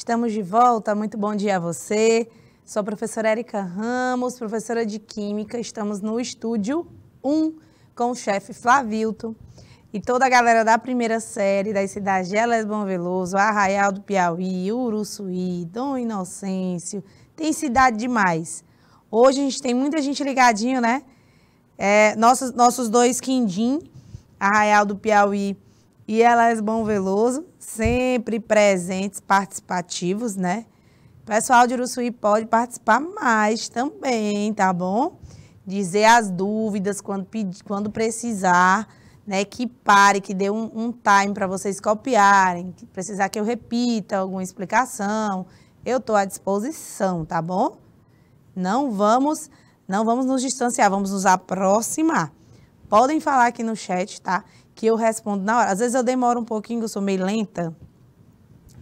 Estamos de volta, muito bom dia a você. Sou a professora Erika Ramos, professora de Química. Estamos no estúdio 1 com o chefe Flavilto e toda a galera da primeira série das cidades de Elesbon Veloso, Arraial do Piauí, Uruçuí, Dom Inocêncio. Tem cidade demais. Hoje a gente tem muita gente ligadinho, né? É, nossos, nossos dois quindim, Arraial do Piauí e Elas Bom é Veloso, sempre presentes, participativos, né? Pessoal de Uruçuí pode participar mais também, tá bom? Dizer as dúvidas quando, pedir, quando precisar, né? Que pare, que dê um, um time para vocês copiarem, que precisar que eu repita alguma explicação. Eu estou à disposição, tá bom? Não vamos, não vamos nos distanciar, vamos nos aproximar. Podem falar aqui no chat, tá? que eu respondo na hora. Às vezes eu demoro um pouquinho, eu sou meio lenta,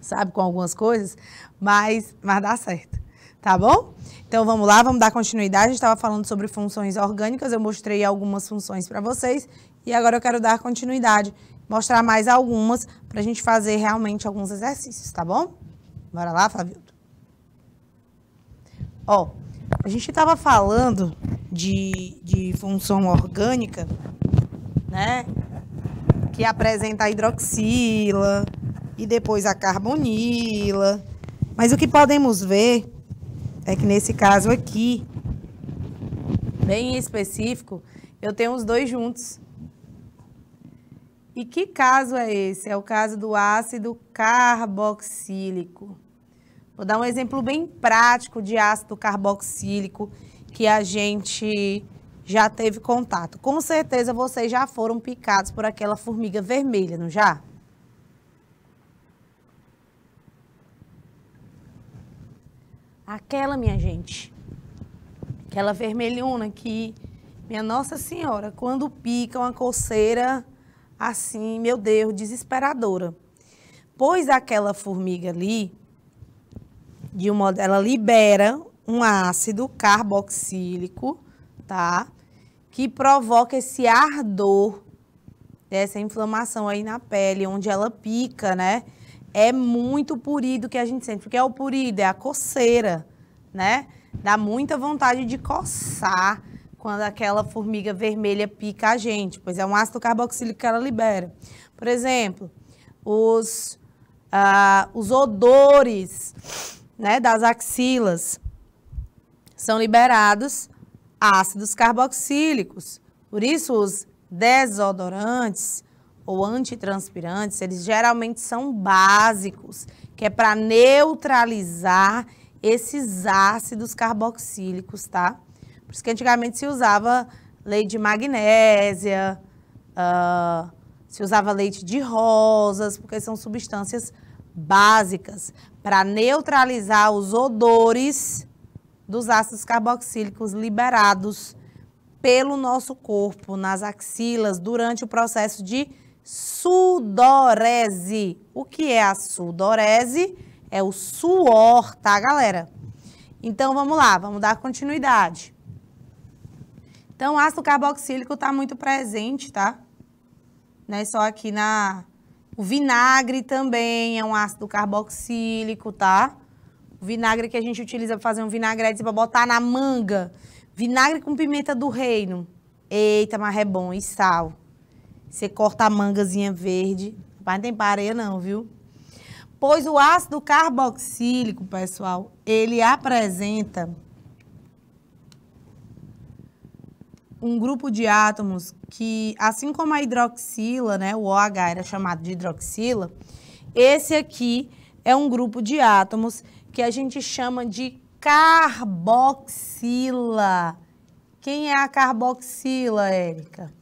sabe, com algumas coisas, mas, mas dá certo. Tá bom? Então vamos lá, vamos dar continuidade. A gente estava falando sobre funções orgânicas, eu mostrei algumas funções para vocês e agora eu quero dar continuidade, mostrar mais algumas para a gente fazer realmente alguns exercícios, tá bom? Bora lá, Flavildo. Ó, a gente estava falando de, de função orgânica, né? que apresenta a hidroxila e depois a carbonila. Mas o que podemos ver é que nesse caso aqui, bem específico, eu tenho os dois juntos. E que caso é esse? É o caso do ácido carboxílico. Vou dar um exemplo bem prático de ácido carboxílico que a gente já teve contato. Com certeza vocês já foram picados por aquela formiga vermelha, não já? Aquela, minha gente, aquela vermelhona que, minha Nossa Senhora, quando pica uma coceira assim, meu Deus, desesperadora. Pois aquela formiga ali, de um modo, ela libera um ácido carboxílico, tá? que provoca esse ardor, né, essa inflamação aí na pele, onde ela pica, né? É muito purido que a gente sente. Porque é o purido, é a coceira, né? Dá muita vontade de coçar quando aquela formiga vermelha pica a gente, pois é um ácido carboxílico que ela libera. Por exemplo, os, ah, os odores né, das axilas são liberados ácidos carboxílicos. Por isso, os desodorantes ou antitranspirantes, eles geralmente são básicos, que é para neutralizar esses ácidos carboxílicos, tá? Por isso que antigamente se usava leite de magnésia, uh, se usava leite de rosas, porque são substâncias básicas para neutralizar os odores dos ácidos carboxílicos liberados pelo nosso corpo nas axilas durante o processo de sudorese. O que é a sudorese? É o suor, tá, galera? Então, vamos lá, vamos dar continuidade. Então, o ácido carboxílico está muito presente, tá? Não é só aqui na... O vinagre também é um ácido carboxílico, tá? O vinagre que a gente utiliza para fazer um vinagrete para botar na manga. Vinagre com pimenta do reino. Eita, mas é bom. E sal. Você corta a mangazinha verde. Mas não tem pareia não, viu? Pois o ácido carboxílico, pessoal, ele apresenta um grupo de átomos que, assim como a hidroxila, né, o OH era chamado de hidroxila, esse aqui é um grupo de átomos que a gente chama de carboxila. Quem é a carboxila, Érica?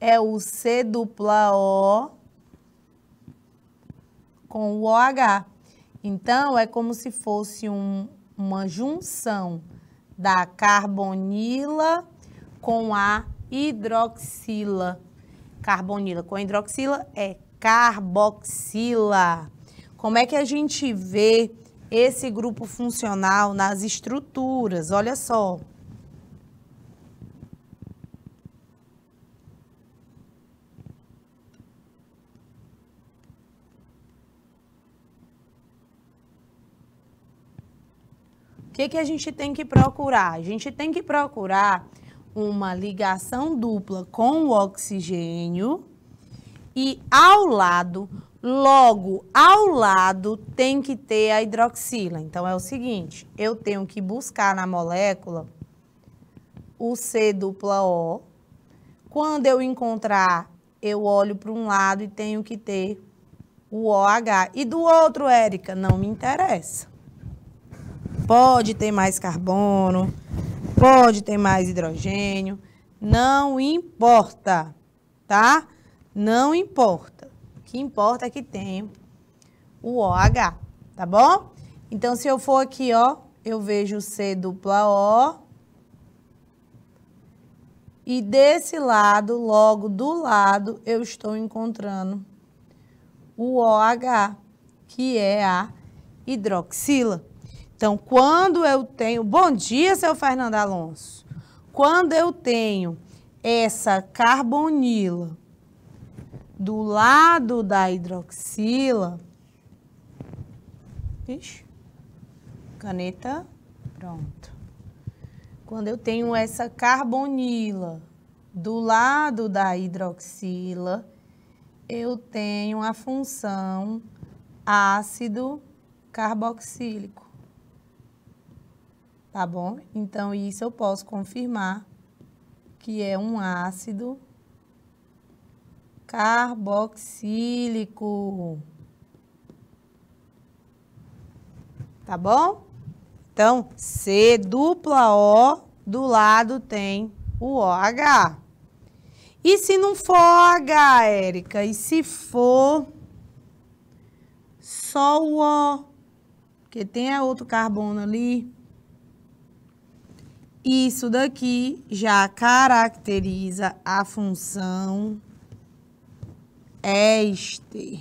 É o C dupla O com o OH. Então, é como se fosse um, uma junção da carbonila com a hidroxila. Carbonila com a hidroxila é carboxila. Como é que a gente vê esse grupo funcional nas estruturas. Olha só. O que, que a gente tem que procurar? A gente tem que procurar uma ligação dupla com o oxigênio e ao lado, logo ao lado, tem que ter a hidroxila. Então é o seguinte, eu tenho que buscar na molécula o C dupla O. Quando eu encontrar, eu olho para um lado e tenho que ter o OH. E do outro, Érica, não me interessa. Pode ter mais carbono, pode ter mais hidrogênio, não importa, tá? Não importa. O que importa é que tem o OH, tá bom? Então, se eu for aqui, ó, eu vejo C dupla O. E desse lado, logo do lado, eu estou encontrando o OH, que é a hidroxila. Então, quando eu tenho... Bom dia, seu Fernando Alonso. Quando eu tenho essa carbonila do lado da hidroxila. Ixi, caneta, pronto. Quando eu tenho essa carbonila do lado da hidroxila, eu tenho a função ácido carboxílico. Tá bom? Então, isso eu posso confirmar que é um ácido carboxílico. Tá bom? Então, C dupla O do lado tem o OH. E se não for OH, Érica? E se for só o O? Porque tem outro carbono ali. Isso daqui já caracteriza a função este.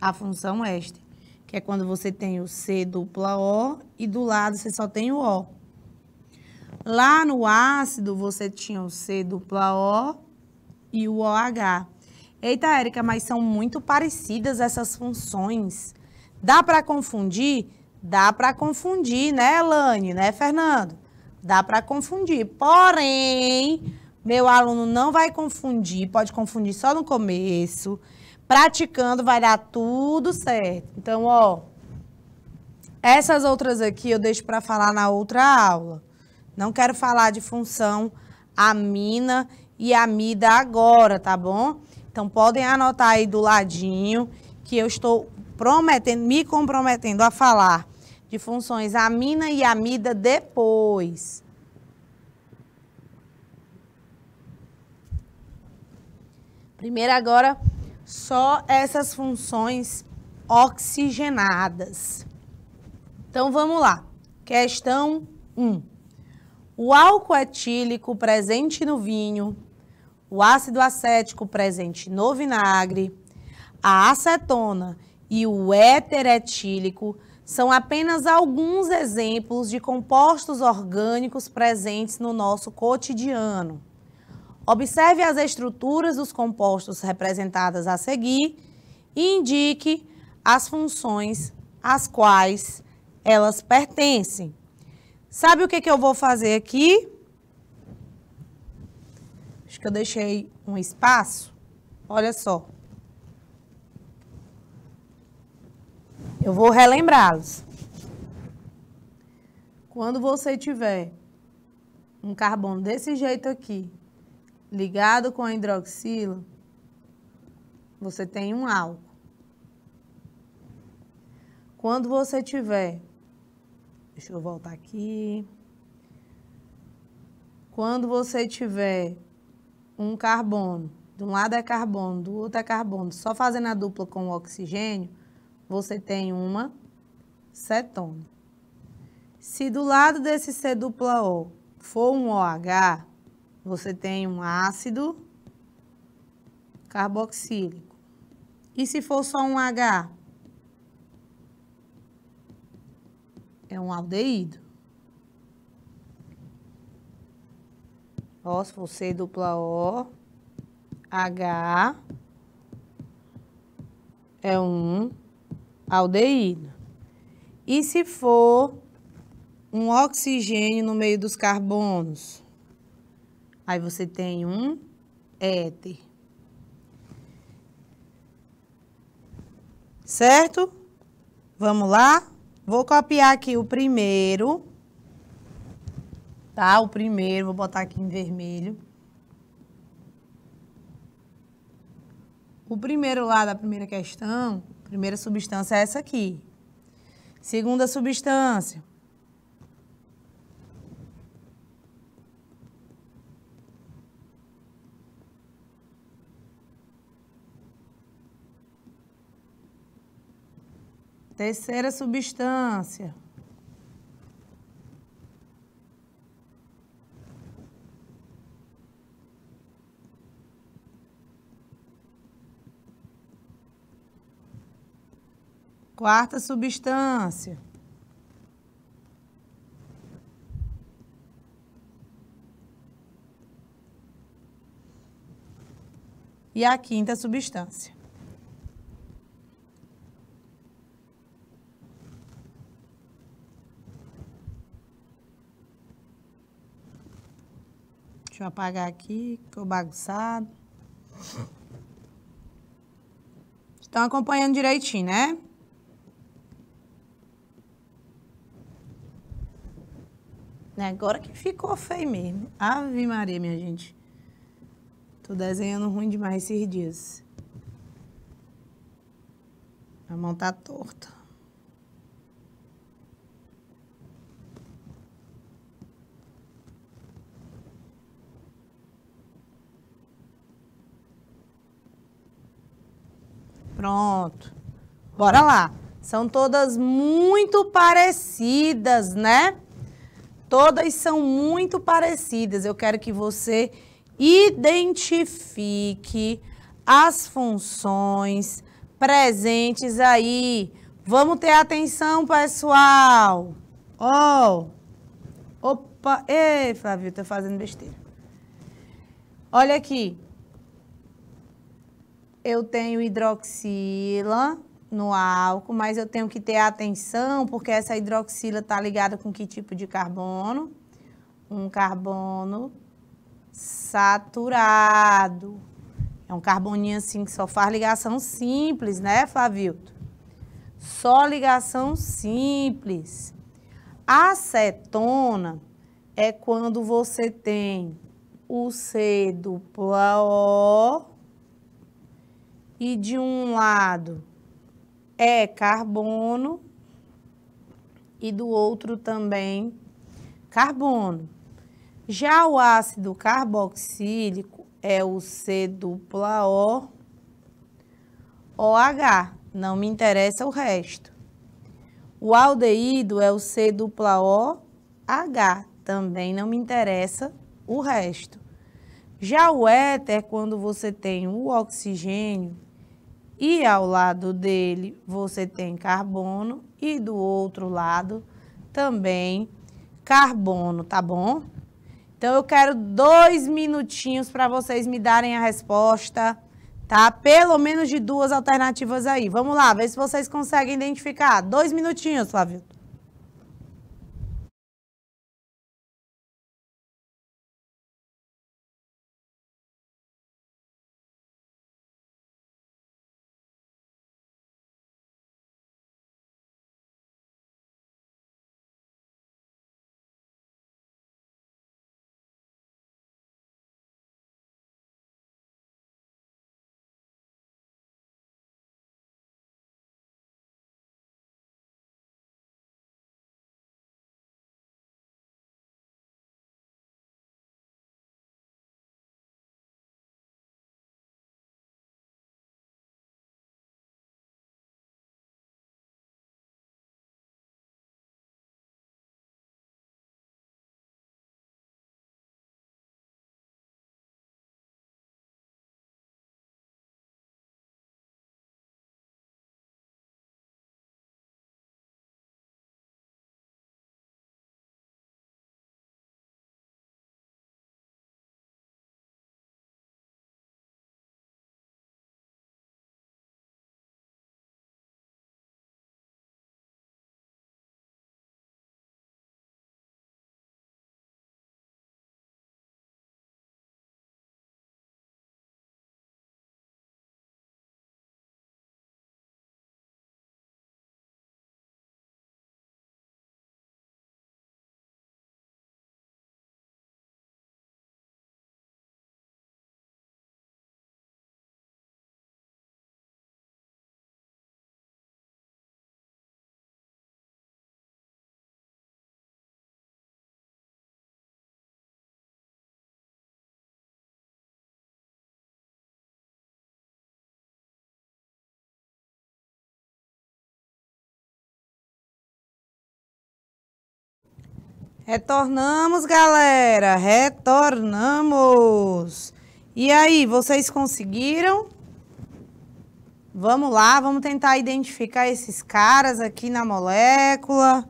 A função este, que é quando você tem o C dupla O e do lado você só tem o O. Lá no ácido você tinha o C dupla O e o OH. Eita, Érica, mas são muito parecidas essas funções. Dá para confundir? Dá para confundir, né, Elane, né, Fernando? Dá para confundir. Porém, meu aluno não vai confundir, pode confundir só no começo. Praticando vai dar tudo certo. Então, ó, essas outras aqui eu deixo para falar na outra aula. Não quero falar de função amina e amida agora, tá bom? Então podem anotar aí do ladinho que eu estou prometendo, me comprometendo a falar de funções amina e amida depois. Primeiro agora, só essas funções oxigenadas. Então vamos lá. Questão 1. O álcool etílico presente no vinho, o ácido acético presente no vinagre, a acetona e o éter etílico são apenas alguns exemplos de compostos orgânicos presentes no nosso cotidiano. Observe as estruturas dos compostos representadas a seguir e indique as funções às quais elas pertencem. Sabe o que, que eu vou fazer aqui? Acho que eu deixei um espaço. Olha só. Eu vou relembrá-los. Quando você tiver um carbono desse jeito aqui, ligado com a hidroxilo, você tem um álcool. Quando você tiver, deixa eu voltar aqui. Quando você tiver um carbono, de um lado é carbono, do outro é carbono, só fazendo a dupla com o oxigênio, você tem uma cetona. Se do lado desse C dupla O for um OH, você tem um ácido carboxílico. E se for só um H? É um aldeído. for C dupla O, H é um aldeído. E se for um oxigênio no meio dos carbonos? Aí você tem um éter. Certo? Vamos lá? Vou copiar aqui o primeiro. Tá? O primeiro, vou botar aqui em vermelho. O primeiro lá da primeira questão, primeira substância é essa aqui. Segunda substância, Terceira substância. Quarta substância. E a quinta substância. Deixa eu apagar aqui, ficou bagunçado. Estão acompanhando direitinho, né? É agora que ficou feio mesmo. Ave Maria, minha gente. Tô desenhando ruim demais esses dias. A mão tá torta. Pronto. Bora lá. São todas muito parecidas, né? Todas são muito parecidas. Eu quero que você identifique as funções presentes aí. Vamos ter atenção, pessoal. Ó. Oh. Opa. Ei, Flavio, tô fazendo besteira. Olha aqui eu tenho hidroxila no álcool, mas eu tenho que ter atenção porque essa hidroxila está ligada com que tipo de carbono? Um carbono saturado. É um carboninho assim que só faz ligação simples, né, Flavio? Só ligação simples. Acetona é quando você tem o C dupla O e de um lado é carbono e do outro também carbono. Já o ácido carboxílico é o C dupla O OH, não me interessa o resto. O aldeído é o C dupla O H, também não me interessa o resto. Já o éter, é quando você tem o oxigênio, e ao lado dele você tem carbono e do outro lado também carbono, tá bom? Então eu quero dois minutinhos para vocês me darem a resposta, tá? Pelo menos de duas alternativas aí. Vamos lá, ver se vocês conseguem identificar. Dois minutinhos, Flávio. Retornamos, galera. Retornamos. E aí, vocês conseguiram? Vamos lá, vamos tentar identificar esses caras aqui na molécula.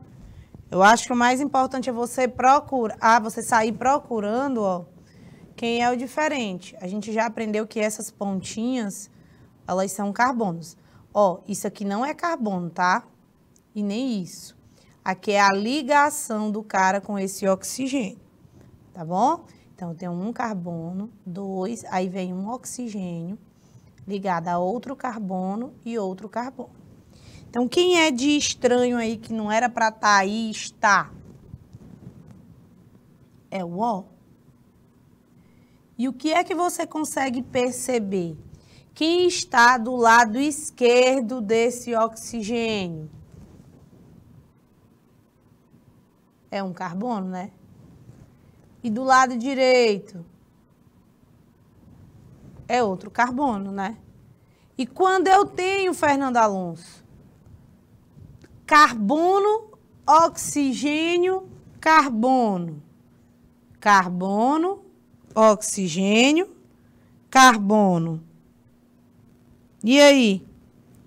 Eu acho que o mais importante é você procurar, ah, você sair procurando, ó, quem é o diferente. A gente já aprendeu que essas pontinhas, elas são carbonos. Ó, isso aqui não é carbono, tá? E nem isso. Aqui é a ligação do cara com esse oxigênio, tá bom? Então, tem um carbono, dois, aí vem um oxigênio ligado a outro carbono e outro carbono. Então, quem é de estranho aí que não era para estar tá aí está? É o O. E o que é que você consegue perceber? Quem está do lado esquerdo desse oxigênio? é um carbono, né? E do lado direito é outro carbono, né? E quando eu tenho, Fernando Alonso, carbono, oxigênio, carbono. Carbono, oxigênio, carbono. E aí?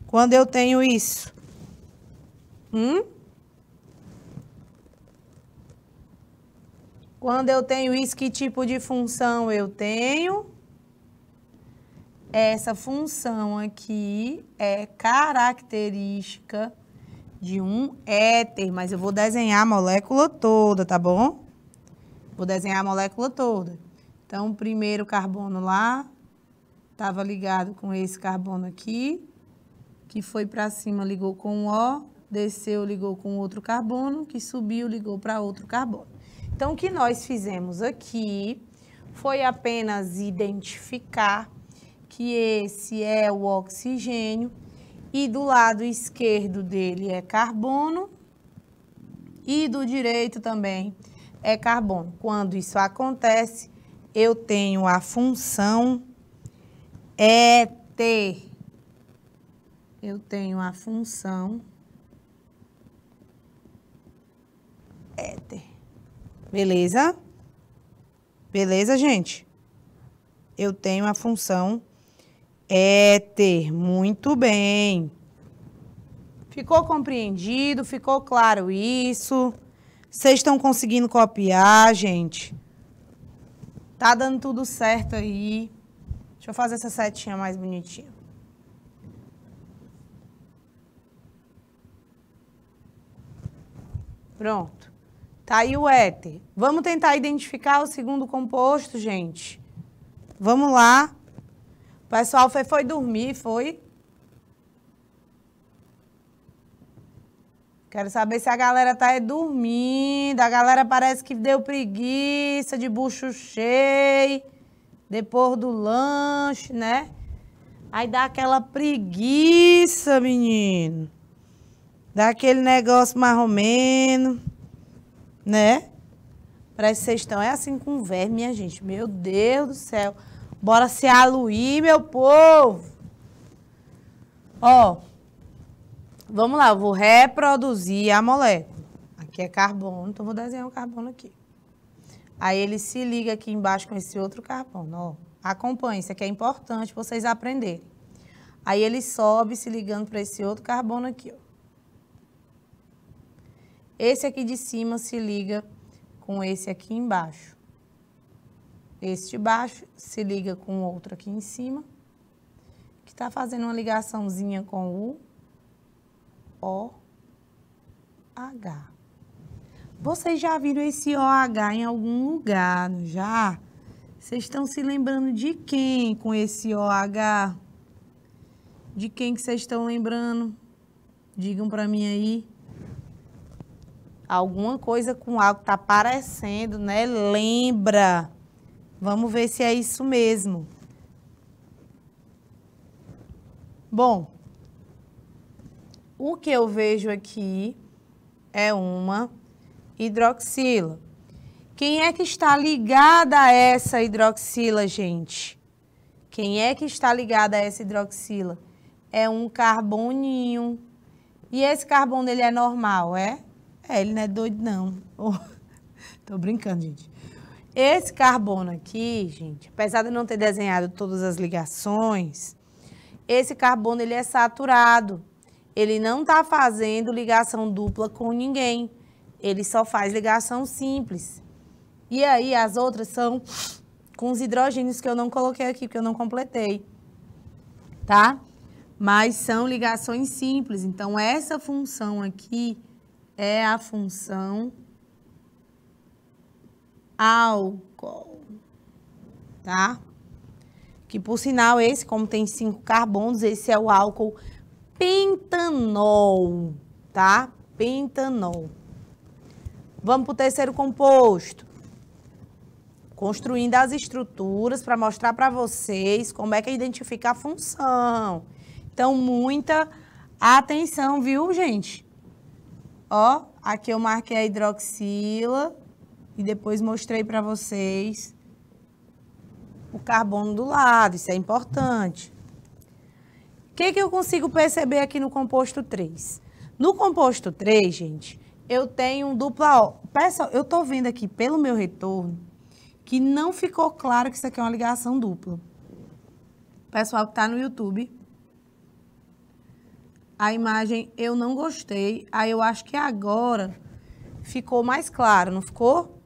Quando eu tenho isso? Hum? Quando eu tenho isso, que tipo de função eu tenho? Essa função aqui é característica de um éter, mas eu vou desenhar a molécula toda, tá bom? Vou desenhar a molécula toda. Então, o primeiro carbono lá estava ligado com esse carbono aqui, que foi para cima, ligou com o O, desceu, ligou com outro carbono, que subiu, ligou para outro carbono. Então, o que nós fizemos aqui foi apenas identificar que esse é o oxigênio e do lado esquerdo dele é carbono e do direito também é carbono. Quando isso acontece, eu tenho a função ET. Eu tenho a função éter. Beleza? Beleza, gente? Eu tenho a função éter. Muito bem. Ficou compreendido? Ficou claro isso? Vocês estão conseguindo copiar, gente? Tá dando tudo certo aí. Deixa eu fazer essa setinha mais bonitinha. Pronto. Tá aí o éter. Vamos tentar identificar o segundo composto, gente. Vamos lá. O pessoal foi, foi dormir, foi? Quero saber se a galera tá aí dormindo. A galera parece que deu preguiça de bucho cheio. Depois do lanche, né? Aí dá aquela preguiça, menino. Dá aquele negócio mais menos né? Parece que vocês estão é assim com verme, minha gente. Meu Deus do céu. Bora se aluir, meu povo. Ó, vamos lá, eu vou reproduzir a molécula. Aqui é carbono, então vou desenhar um carbono aqui. Aí ele se liga aqui embaixo com esse outro carbono, ó. Acompanhe, isso aqui é importante vocês aprenderem. Aí ele sobe se ligando para esse outro carbono aqui, ó. Esse aqui de cima se liga com esse aqui embaixo. Esse baixo se liga com outro aqui em cima, que está fazendo uma ligaçãozinha com o OH. Vocês já viram esse OH em algum lugar, já? Vocês estão se lembrando de quem com esse OH? De quem que vocês estão lembrando? Digam para mim aí. Alguma coisa com algo está aparecendo, né? Lembra. Vamos ver se é isso mesmo. Bom, o que eu vejo aqui é uma hidroxila. Quem é que está ligada a essa hidroxila, gente? Quem é que está ligada a essa hidroxila? É um carboninho. E esse carbono, ele é normal, é? É, ele não é doido, não. Oh, tô brincando, gente. Esse carbono aqui, gente, apesar de não ter desenhado todas as ligações, esse carbono ele é saturado. Ele não tá fazendo ligação dupla com ninguém. Ele só faz ligação simples. E aí as outras são com os hidrogênios que eu não coloquei aqui, porque eu não completei. Tá? Mas são ligações simples. Então, essa função aqui é a função álcool, tá? Que por sinal esse, como tem cinco carbonos, esse é o álcool pentanol, tá? Pentanol. Vamos para o terceiro composto. Construindo as estruturas para mostrar para vocês como é que identificar a função. Então, muita atenção, viu, gente? Ó, aqui eu marquei a hidroxila e depois mostrei para vocês o carbono do lado, isso é importante. O que, que eu consigo perceber aqui no composto 3? No composto 3, gente, eu tenho um dupla O. Pessoal, eu estou vendo aqui pelo meu retorno que não ficou claro que isso aqui é uma ligação dupla. Pessoal que está no YouTube, a imagem eu não gostei. Aí eu acho que agora ficou mais claro, não ficou?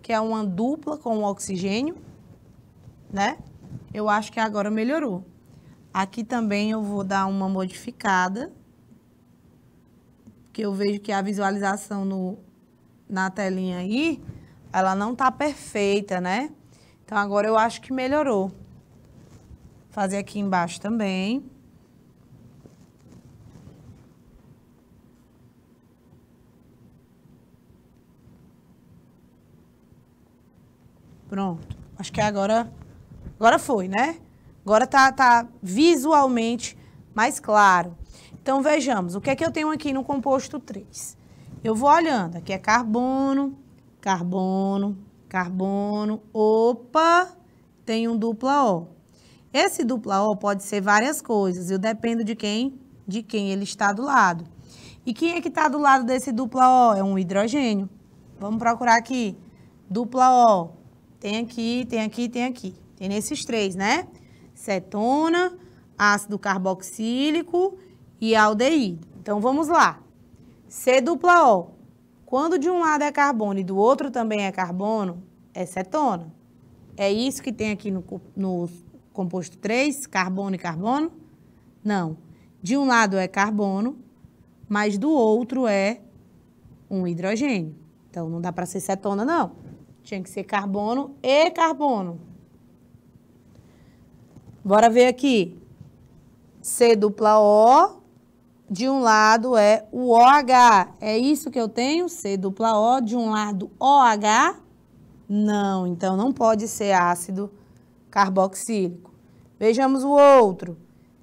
Que é uma dupla com o oxigênio, né? Eu acho que agora melhorou. Aqui também eu vou dar uma modificada, que eu vejo que a visualização no, na telinha aí, ela não tá perfeita, né? Então agora eu acho que melhorou. Fazer aqui embaixo também. Pronto. Acho que agora agora foi, né? Agora tá, tá visualmente mais claro. Então vejamos, o que é que eu tenho aqui no composto 3? Eu vou olhando, aqui é carbono, carbono, carbono. Opa, tem um dupla O. Esse dupla O pode ser várias coisas, eu dependo de quem, de quem ele está do lado. E quem é que está do lado desse dupla O? É um hidrogênio. Vamos procurar aqui. Dupla O. Tem aqui, tem aqui, tem aqui. Tem nesses três, né? Cetona, ácido carboxílico e aldeído. Então, vamos lá. C dupla O. Quando de um lado é carbono e do outro também é carbono, é cetona. É isso que tem aqui no, no composto 3, carbono e carbono? Não. De um lado é carbono, mas do outro é um hidrogênio. Então, não dá para ser cetona, não. Tinha que ser carbono e carbono. Bora ver aqui. C dupla O, de um lado é o OH. É isso que eu tenho? C dupla O, de um lado OH? Não, então não pode ser ácido carboxílico. Vejamos o outro.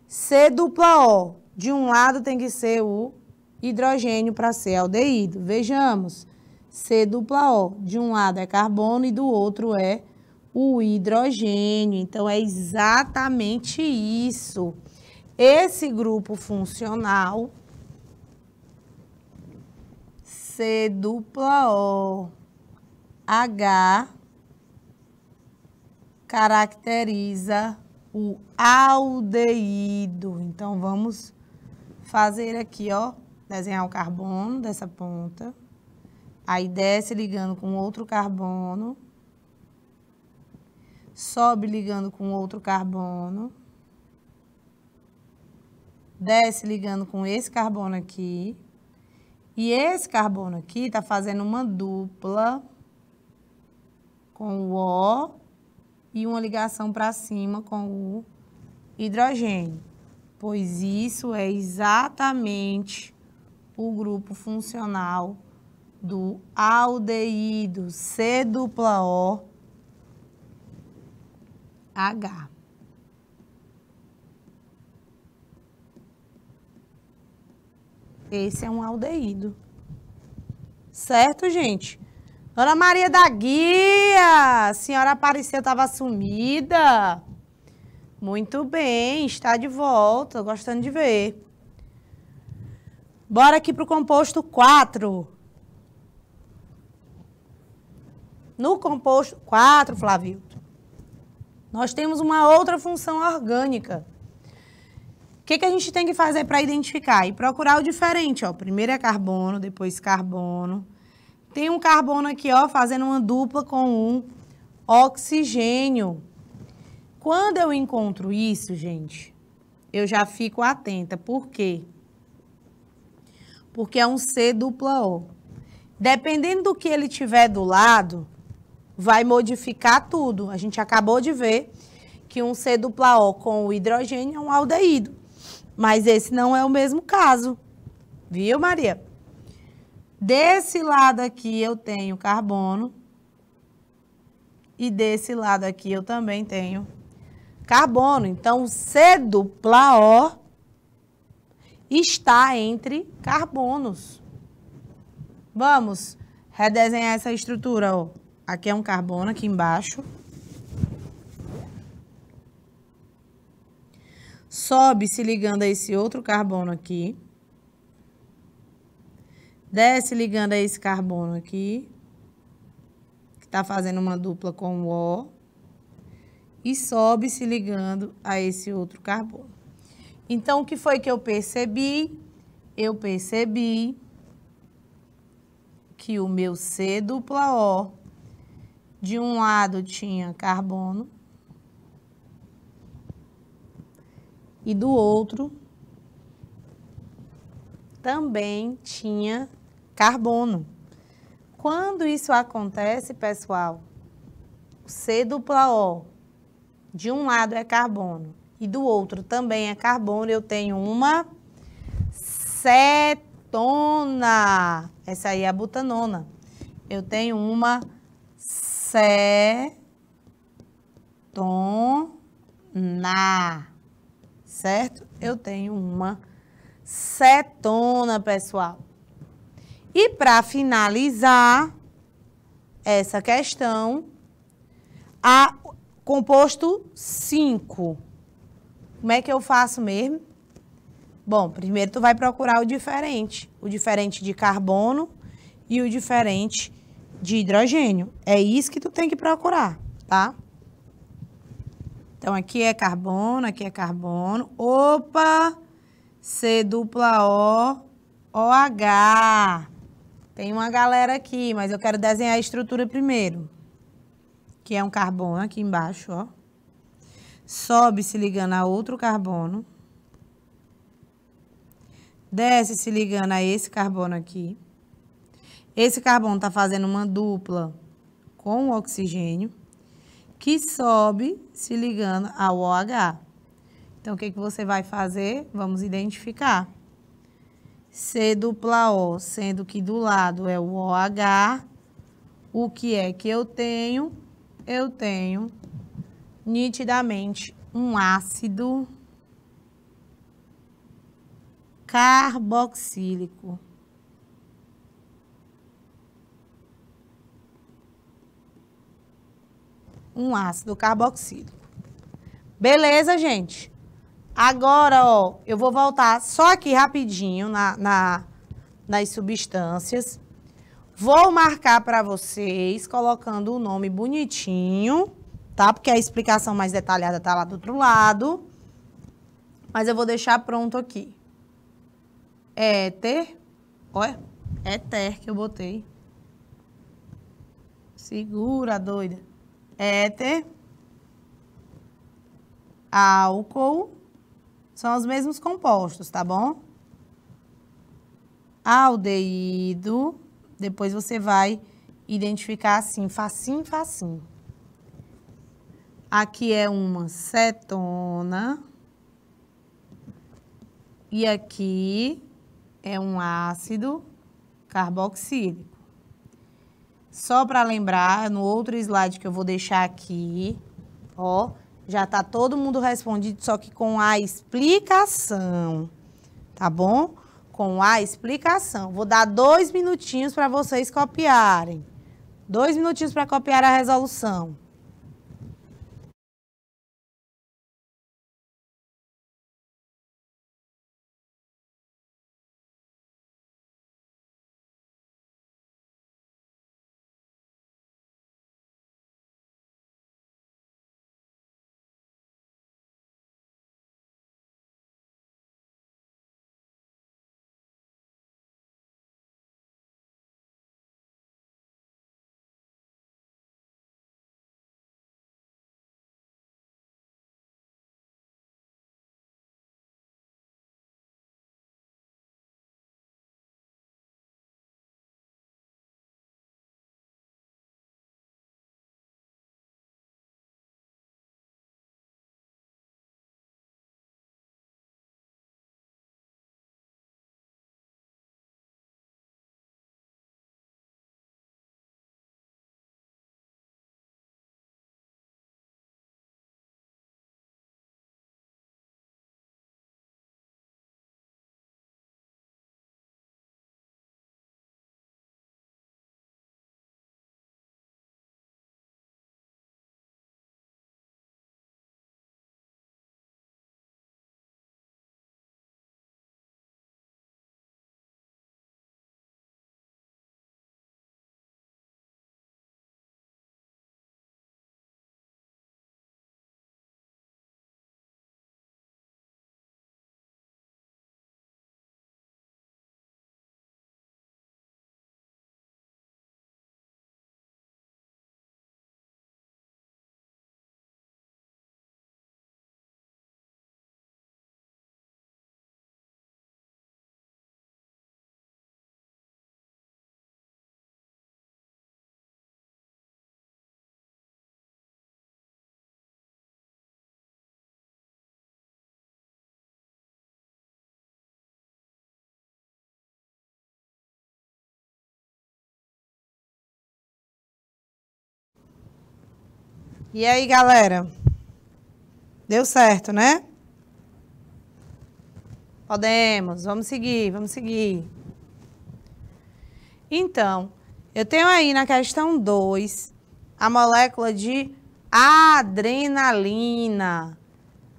C dupla O, de um lado tem que ser o hidrogênio para ser aldeído. Vejamos. C dupla O. De um lado é carbono e do outro é o hidrogênio. Então, é exatamente isso. Esse grupo funcional, C dupla O, H, caracteriza o aldeído. Então, vamos fazer aqui, ó, desenhar o carbono dessa ponta. Aí desce ligando com outro carbono. Sobe ligando com outro carbono. Desce ligando com esse carbono aqui. E esse carbono aqui está fazendo uma dupla com o O e uma ligação para cima com o hidrogênio, pois isso é exatamente o grupo funcional do aldeído C dupla O H. Esse é um aldeído. Certo, gente? Ana Maria da Guia! A senhora apareceu, estava sumida. Muito bem, está de volta, gostando de ver. Bora aqui para o composto 4. No composto, quatro Flavilto. Nós temos uma outra função orgânica. O que, que a gente tem que fazer para identificar? E procurar o diferente, ó. Primeiro é carbono, depois carbono. Tem um carbono aqui, ó, fazendo uma dupla com um oxigênio. Quando eu encontro isso, gente, eu já fico atenta. Por quê? Porque é um C dupla O. Dependendo do que ele tiver do lado, vai modificar tudo. A gente acabou de ver que um C dupla O com o hidrogênio é um aldeído. Mas esse não é o mesmo caso. Viu, Maria? Desse lado aqui eu tenho carbono. E desse lado aqui eu também tenho carbono. Então, C dupla O está entre carbonos. Vamos redesenhar essa estrutura, ó. Aqui é um carbono, aqui embaixo. Sobe se ligando a esse outro carbono aqui. Desce ligando a esse carbono aqui. Que está fazendo uma dupla com o O. E sobe se ligando a esse outro carbono. Então, o que foi que eu percebi? Eu percebi que o meu C dupla O de um lado tinha carbono e do outro também tinha carbono. Quando isso acontece, pessoal, C dupla O, de um lado é carbono e do outro também é carbono, eu tenho uma cetona. Essa aí é a butanona. Eu tenho uma Cetona, certo? Eu tenho uma cetona, pessoal. E para finalizar essa questão, a composto 5. Como é que eu faço mesmo? Bom, primeiro tu vai procurar o diferente, o diferente de carbono e o diferente de de hidrogênio. É isso que tu tem que procurar, tá? Então, aqui é carbono, aqui é carbono. Opa! C dupla O, OH. Tem uma galera aqui, mas eu quero desenhar a estrutura primeiro. Que é um carbono aqui embaixo, ó. Sobe se ligando a outro carbono. Desce se ligando a esse carbono aqui. Esse carbono está fazendo uma dupla com o oxigênio, que sobe se ligando ao OH. Então, o que, que você vai fazer? Vamos identificar. C dupla O, sendo que do lado é o OH, o que é que eu tenho? Eu tenho nitidamente um ácido carboxílico. um ácido carboxílico. Beleza, gente? Agora, ó, eu vou voltar só aqui rapidinho na, na nas substâncias. Vou marcar para vocês, colocando o nome bonitinho, tá? Porque a explicação mais detalhada tá lá do outro lado. Mas eu vou deixar pronto aqui. Éter. Olha, éter que eu botei. Segura, doida éter, álcool, são os mesmos compostos, tá bom? Aldeído, depois você vai identificar assim, facinho, facinho. Aqui é uma cetona. E aqui é um ácido carboxílico. Só para lembrar, no outro slide que eu vou deixar aqui, ó, já está todo mundo respondido, só que com a explicação, tá bom? Com a explicação. Vou dar dois minutinhos para vocês copiarem. Dois minutinhos para copiar a resolução. E aí, galera? Deu certo, né? Podemos, vamos seguir, vamos seguir. Então, eu tenho aí na questão 2 a molécula de adrenalina.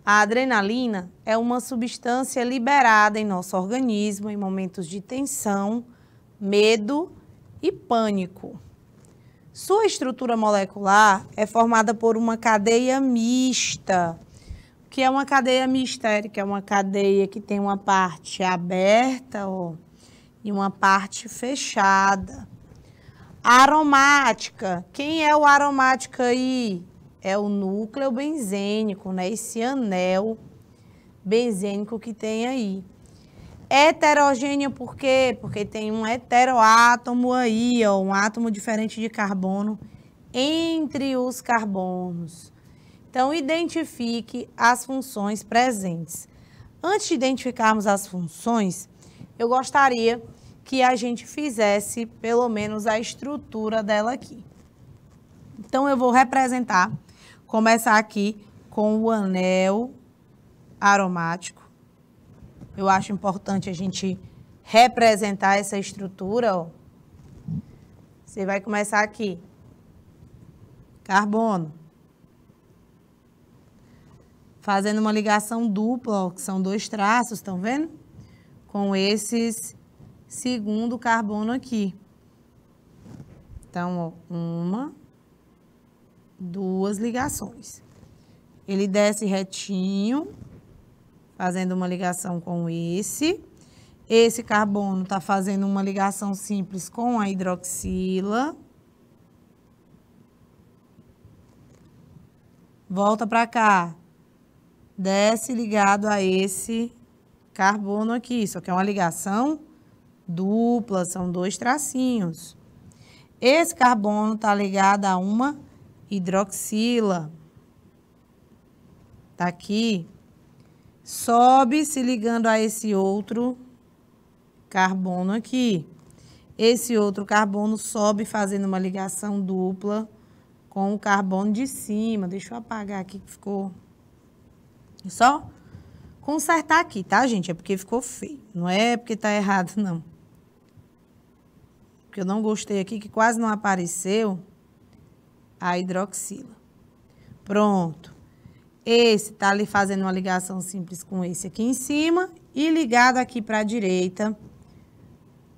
A adrenalina é uma substância liberada em nosso organismo em momentos de tensão, medo e pânico. Sua estrutura molecular é formada por uma cadeia mista. que é uma cadeia mista, que É uma cadeia que tem uma parte aberta ó, e uma parte fechada. Aromática. Quem é o aromático aí? É o núcleo benzênico, né? Esse anel benzênico que tem aí. Heterogênea por quê? Porque tem um heteroátomo aí, ó, um átomo diferente de carbono entre os carbonos. Então, identifique as funções presentes. Antes de identificarmos as funções, eu gostaria que a gente fizesse pelo menos a estrutura dela aqui. Então, eu vou representar, começar aqui com o anel aromático. Eu acho importante a gente representar essa estrutura. Ó. Você vai começar aqui. Carbono. Fazendo uma ligação dupla, ó, que são dois traços, estão vendo? Com esses segundo carbono aqui. Então, ó, uma, duas ligações. Ele desce retinho, fazendo uma ligação com esse. Esse carbono está fazendo uma ligação simples com a hidroxila. Volta para cá. Desce ligado a esse carbono aqui. Só que é uma ligação dupla, são dois tracinhos. Esse carbono está ligado a uma hidroxila. Está aqui sobe se ligando a esse outro carbono aqui. Esse outro carbono sobe fazendo uma ligação dupla com o carbono de cima. Deixa eu apagar aqui que ficou... É só consertar aqui, tá, gente? É porque ficou feio. Não é porque tá errado, não. Porque eu não gostei aqui, que quase não apareceu a hidroxila. Pronto. Esse está ali fazendo uma ligação simples com esse aqui em cima e ligado aqui para a direita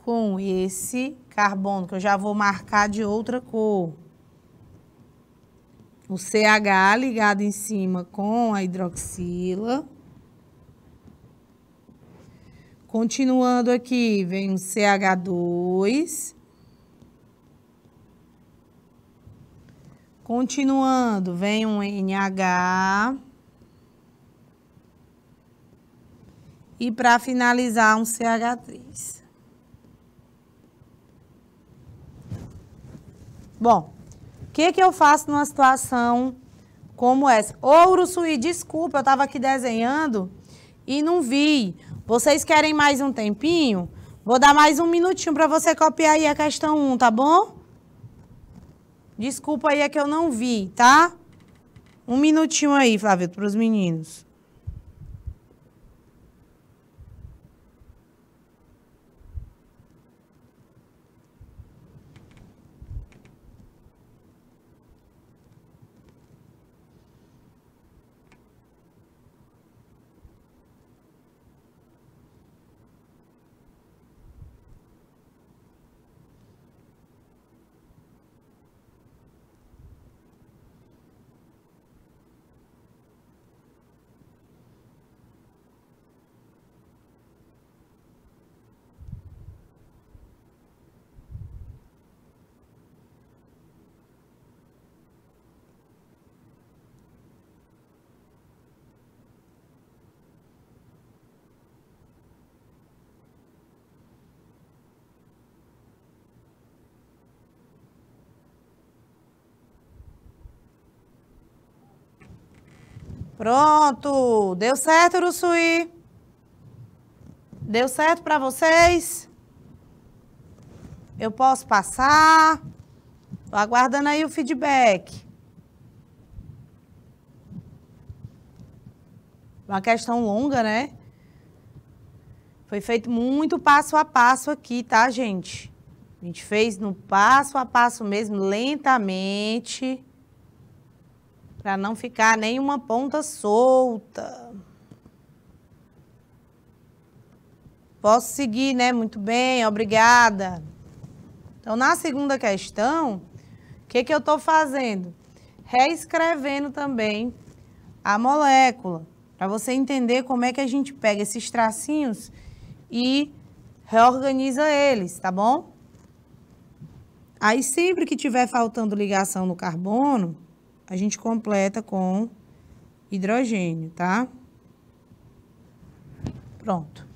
com esse carbono, que eu já vou marcar de outra cor. O CH ligado em cima com a hidroxila. Continuando aqui, vem o CH2 Continuando, vem um NH. E para finalizar, um CH3. Bom, o que, que eu faço numa situação como essa? Ouro Urussuí, desculpa, eu estava aqui desenhando e não vi. Vocês querem mais um tempinho? Vou dar mais um minutinho para você copiar aí a questão 1, tá bom? Desculpa aí, é que eu não vi, tá? Um minutinho aí, Flávio, para os meninos. Pronto. Deu certo, Uruçuí? Deu certo para vocês? Eu posso passar? Estou aguardando aí o feedback. Uma questão longa, né? Foi feito muito passo a passo aqui, tá, gente? A gente fez no passo a passo mesmo, lentamente para não ficar nenhuma ponta solta. Posso seguir, né? Muito bem, obrigada. Então, na segunda questão, o que, que eu estou fazendo? Reescrevendo também a molécula, para você entender como é que a gente pega esses tracinhos e reorganiza eles, tá bom? Aí, sempre que tiver faltando ligação no carbono, a gente completa com hidrogênio, tá? Pronto.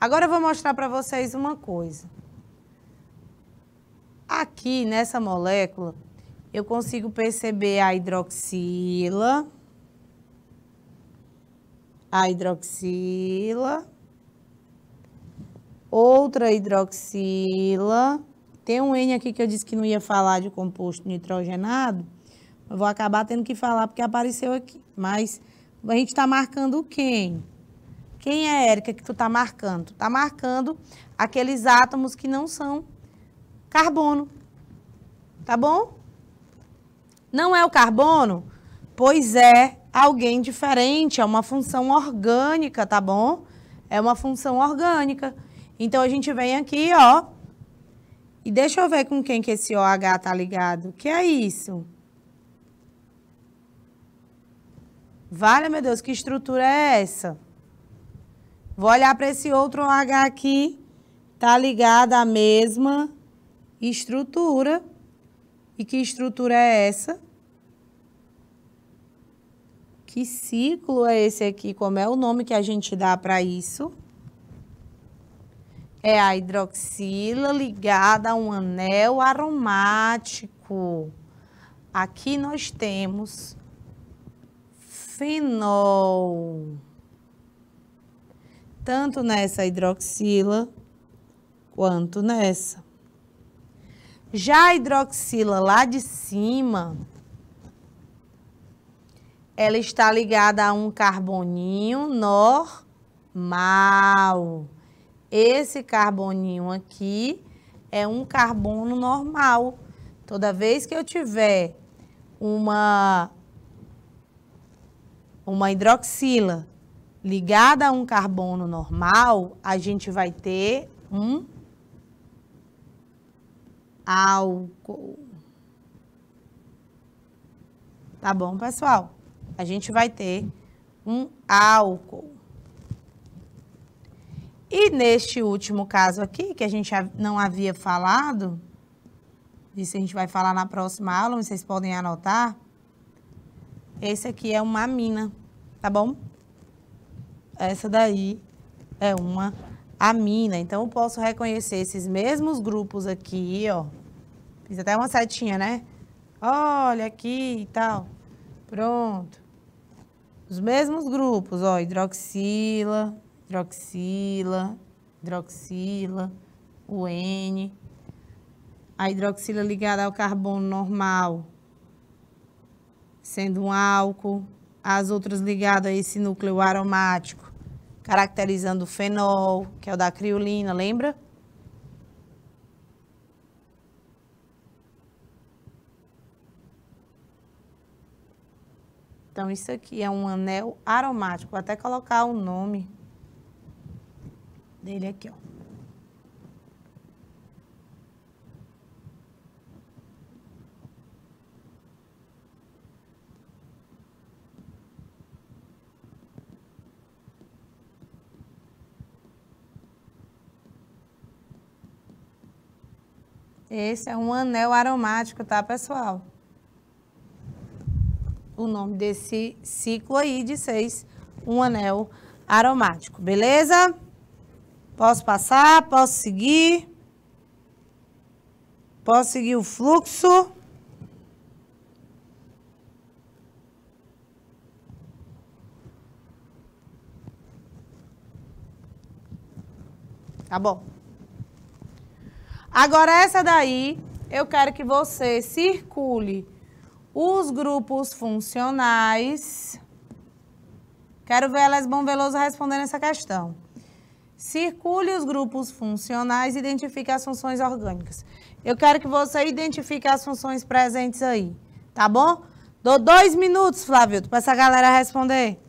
Agora eu vou mostrar para vocês uma coisa. Aqui nessa molécula, eu consigo perceber a hidroxila, a hidroxila, outra hidroxila, tem um N aqui que eu disse que não ia falar de composto nitrogenado, eu vou acabar tendo que falar porque apareceu aqui. Mas a gente está marcando quem? Quem é a Érica que tu está marcando? está marcando aqueles átomos que não são carbono. Tá bom? Não é o carbono? Pois é alguém diferente, é uma função orgânica, tá bom? É uma função orgânica. Então a gente vem aqui, ó. E deixa eu ver com quem que esse OH tá ligado. Que é isso? Vale, meu Deus, que estrutura é essa? Vou olhar para esse outro H aqui. Tá ligado à mesma estrutura. E que estrutura é essa? Que ciclo é esse aqui? Como é o nome que a gente dá para isso? É a hidroxila ligada a um anel aromático. Aqui nós temos fenol, tanto nessa hidroxila quanto nessa. Já a hidroxila lá de cima, ela está ligada a um carboninho normal. Esse carboninho aqui é um carbono normal. Toda vez que eu tiver uma uma hidroxila ligada a um carbono normal, a gente vai ter um álcool. Tá bom, pessoal? A gente vai ter um álcool. E neste último caso aqui, que a gente não havia falado, isso a gente vai falar na próxima aula, vocês podem anotar, esse aqui é uma amina tá bom? Essa daí é uma amina. Então, eu posso reconhecer esses mesmos grupos aqui, ó. Fiz até uma setinha, né? Olha aqui e tal. Pronto. Os mesmos grupos, ó, hidroxila, hidroxila, hidroxila, o N. A hidroxila ligada ao carbono normal, sendo um álcool as outras ligadas a esse núcleo aromático, caracterizando o fenol, que é o da criolina, lembra? Então, isso aqui é um anel aromático. Vou até colocar o nome dele aqui, ó. Esse é um anel aromático, tá, pessoal? O nome desse ciclo aí de seis, um anel aromático, beleza? Posso passar? Posso seguir? Posso seguir o fluxo? Tá bom. Agora, essa daí, eu quero que você circule os grupos funcionais. Quero ver a bom Veloso respondendo essa questão. Circule os grupos funcionais e identifique as funções orgânicas. Eu quero que você identifique as funções presentes aí, tá bom? Dou dois minutos, Flávio, para essa galera responder.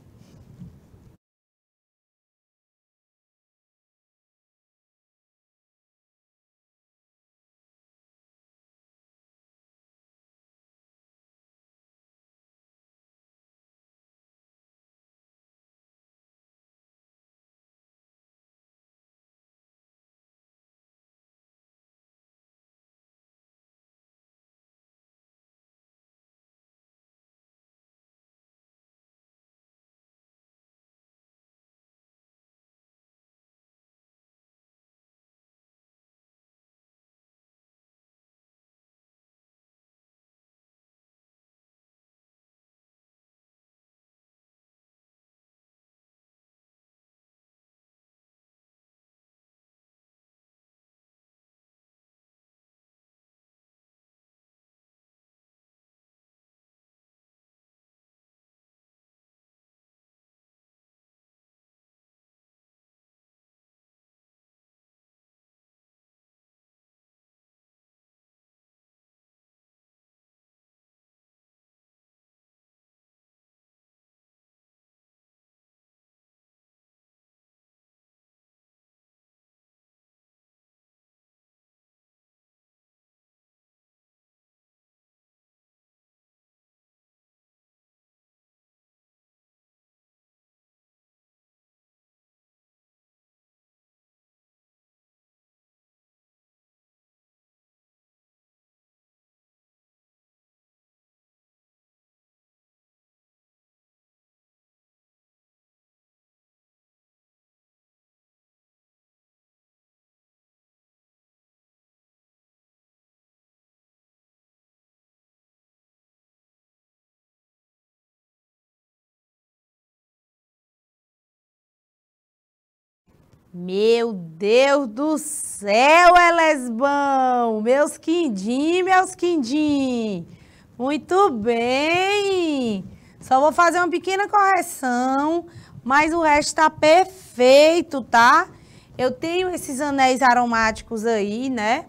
Meu Deus do céu, Elésbão! Meus quindim, meus quindim! Muito bem! Só vou fazer uma pequena correção, mas o resto tá perfeito, tá? Eu tenho esses anéis aromáticos aí, né?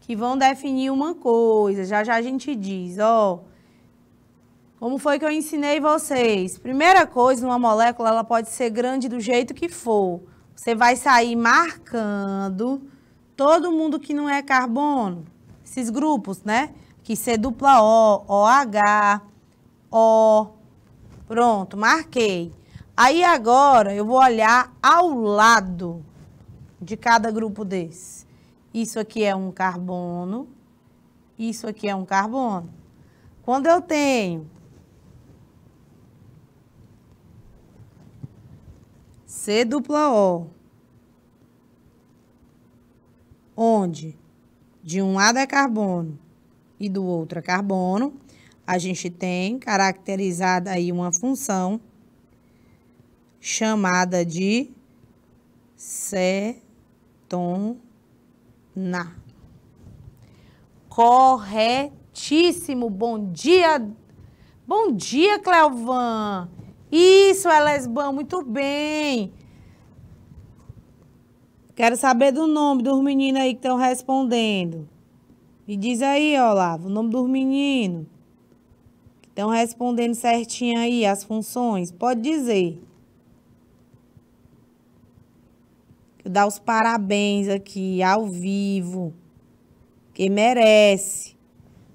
Que vão definir uma coisa, já já a gente diz, ó. Como foi que eu ensinei vocês? Primeira coisa, uma molécula, ela pode ser grande do jeito que for. Você vai sair marcando todo mundo que não é carbono, esses grupos, né? Que C dupla O, OH, O. Pronto, marquei. Aí agora eu vou olhar ao lado de cada grupo desse. Isso aqui é um carbono, isso aqui é um carbono. Quando eu tenho C dupla O. Onde de um lado é carbono e do outro é carbono, a gente tem caracterizada aí uma função chamada de cetona. Corretíssimo. Bom dia. Bom dia, Cleovan. Isso, é lesbão, muito bem. Quero saber do nome dos meninos aí que estão respondendo. Me diz aí, Olavo, o nome dos meninos. Que estão respondendo certinho aí as funções. Pode dizer. Eu dar os parabéns aqui, ao vivo. Quem merece.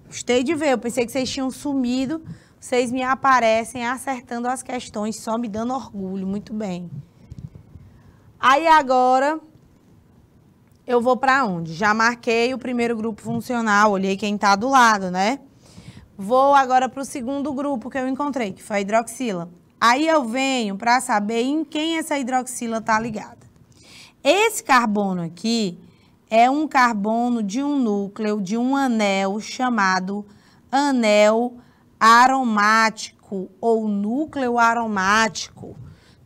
Gostei de ver. Eu pensei que vocês tinham sumido vocês me aparecem acertando as questões, só me dando orgulho. Muito bem. Aí agora eu vou para onde? Já marquei o primeiro grupo funcional, olhei quem está do lado, né? Vou agora para o segundo grupo que eu encontrei, que foi a hidroxila. Aí eu venho para saber em quem essa hidroxila está ligada. Esse carbono aqui é um carbono de um núcleo de um anel chamado anel aromático ou núcleo aromático.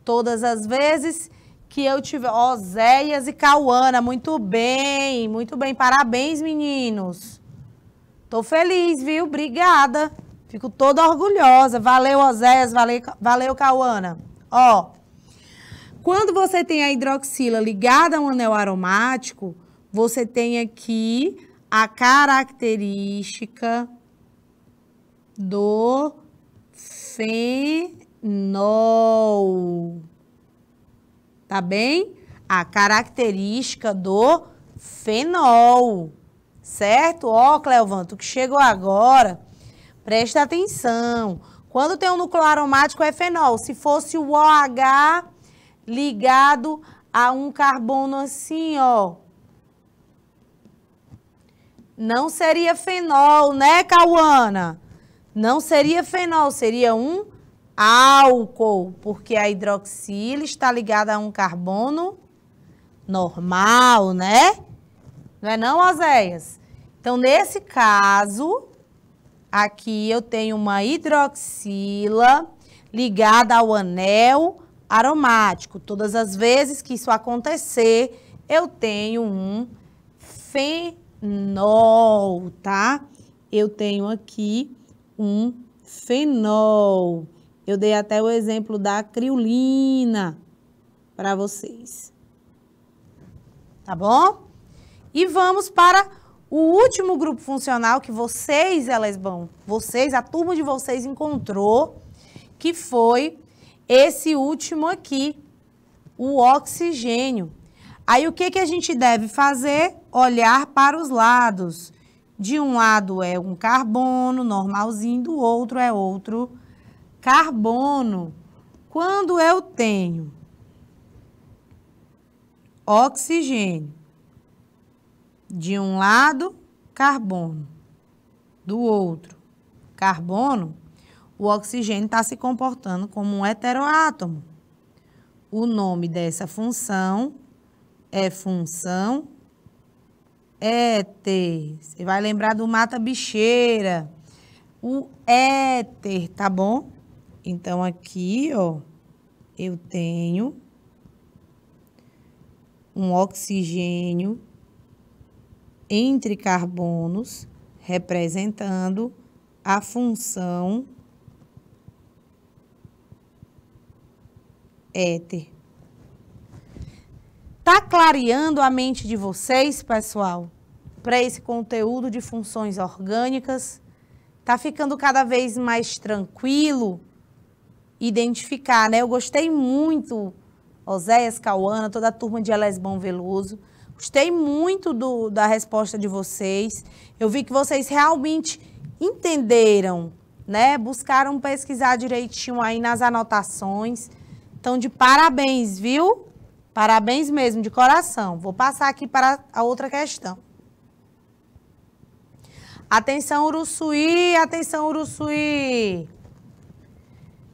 Todas as vezes que eu tiver. Oséias e Cauana, muito bem, muito bem. Parabéns, meninos. Tô feliz, viu? Obrigada. Fico toda orgulhosa. Valeu, Oséias. Valeu, valeu Cauana. Ó, quando você tem a hidroxila ligada a um anel aromático, você tem aqui a característica do fenol. Tá bem? A característica do fenol. Certo? Ó, Cleovanto, que chegou agora, presta atenção. Quando tem um núcleo aromático é fenol. Se fosse o OH ligado a um carbono assim, ó, não seria fenol, né, Cauana? Não seria fenol, seria um álcool, porque a hidroxila está ligada a um carbono normal, né? Não é não, Oséias? Então, nesse caso, aqui eu tenho uma hidroxila ligada ao anel aromático. Todas as vezes que isso acontecer, eu tenho um fenol, tá? Eu tenho aqui um fenol. Eu dei até o exemplo da criolina para vocês. Tá bom? E vamos para o último grupo funcional que vocês, elas vão, vocês, a turma de vocês encontrou, que foi esse último aqui, o oxigênio. Aí o que, que a gente deve fazer? Olhar para os lados. De um lado é um carbono normalzinho, do outro é outro carbono. Quando eu tenho oxigênio, de um lado, carbono, do outro, carbono, o oxigênio está se comportando como um heteroátomo. O nome dessa função é função éter. Você vai lembrar do mata-bicheira. O éter, tá bom? Então, aqui, ó, eu tenho um oxigênio entre carbonos, representando a função éter. Tá clareando a mente de vocês, pessoal? para esse conteúdo de funções orgânicas? Tá ficando cada vez mais tranquilo identificar, né? Eu gostei muito, Oséias Cauana, toda a turma de Elesbão Veloso. Gostei muito do, da resposta de vocês. Eu vi que vocês realmente entenderam, né? Buscaram pesquisar direitinho aí nas anotações. Então, de parabéns, viu? Parabéns mesmo, de coração. Vou passar aqui para a outra questão. Atenção, Uruçuí, atenção, Uruçuí.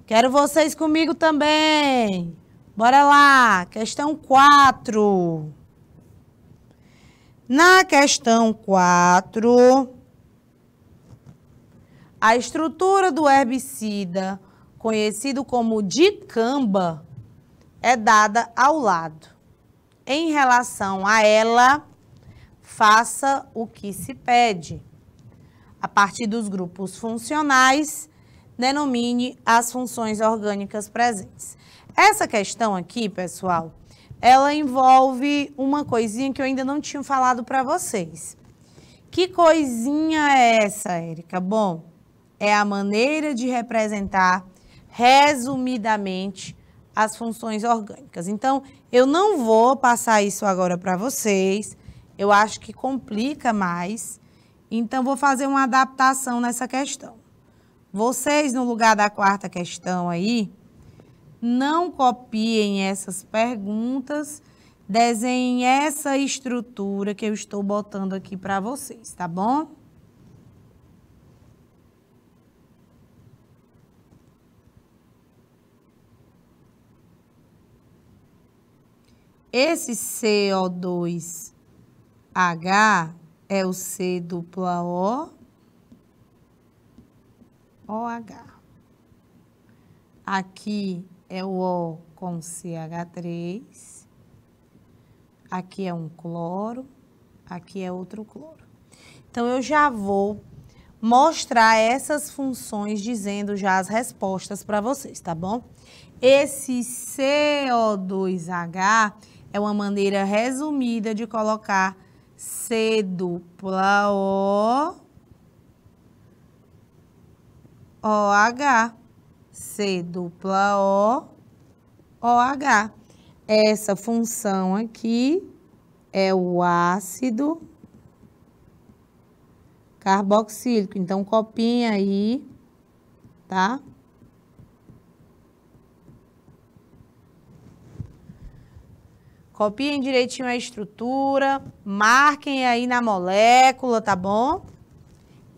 Quero vocês comigo também. Bora lá, questão 4. Na questão 4, a estrutura do herbicida, conhecido como dicamba, é dada ao lado. Em relação a ela, faça o que se pede a partir dos grupos funcionais, denomine as funções orgânicas presentes. Essa questão aqui, pessoal, ela envolve uma coisinha que eu ainda não tinha falado para vocês. Que coisinha é essa, Érica? Bom, é a maneira de representar resumidamente as funções orgânicas. Então, eu não vou passar isso agora para vocês. Eu acho que complica mais. Então, vou fazer uma adaptação nessa questão. Vocês, no lugar da quarta questão aí, não copiem essas perguntas, desenhem essa estrutura que eu estou botando aqui para vocês, tá bom? Esse CO2H é o C dupla O, OH. Aqui é o O com CH3. Aqui é um cloro, aqui é outro cloro. Então, eu já vou mostrar essas funções dizendo já as respostas para vocês, tá bom? Esse CO2H é uma maneira resumida de colocar C dupla O OH. C dupla O OH. Essa função aqui é o ácido carboxílico. Então, copinha aí, tá? Copiem direitinho a estrutura, marquem aí na molécula, tá bom?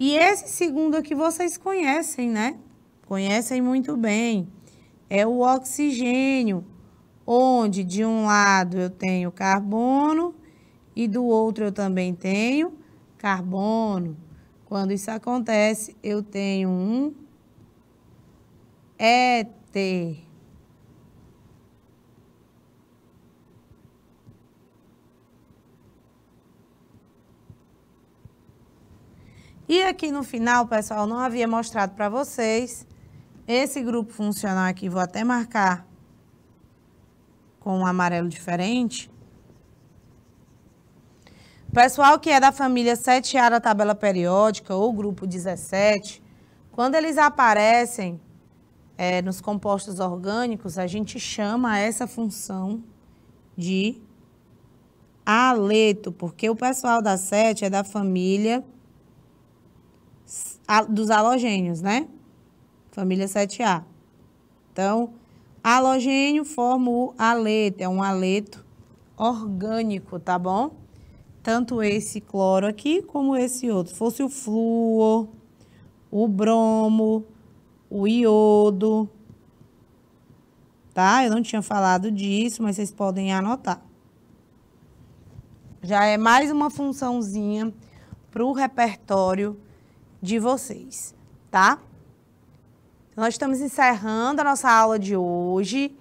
E esse segundo aqui vocês conhecem, né? Conhecem muito bem. É o oxigênio, onde de um lado eu tenho carbono e do outro eu também tenho carbono. Quando isso acontece, eu tenho um éter. E aqui no final, pessoal, não havia mostrado para vocês esse grupo funcional aqui, vou até marcar com um amarelo diferente. Pessoal que é da família 7A da tabela periódica ou grupo 17, quando eles aparecem é, nos compostos orgânicos, a gente chama essa função de aleto, porque o pessoal da 7 é da família dos halogênios, né? Família 7A. Então, halogênio forma o aleto, é um aleto orgânico, tá bom? Tanto esse cloro aqui como esse outro. Fosse o flúor, o bromo, o iodo, tá? Eu não tinha falado disso, mas vocês podem anotar. Já é mais uma funçãozinha para o repertório de vocês, tá? Então, nós estamos encerrando a nossa aula de hoje.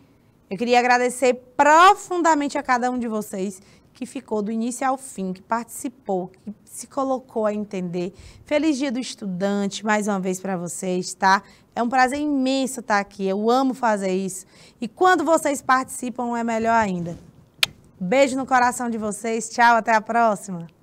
Eu queria agradecer profundamente a cada um de vocês que ficou do início ao fim, que participou, que se colocou a entender. Feliz Dia do Estudante, mais uma vez para vocês, tá? É um prazer imenso estar aqui, eu amo fazer isso. E quando vocês participam, é melhor ainda. Beijo no coração de vocês, tchau, até a próxima.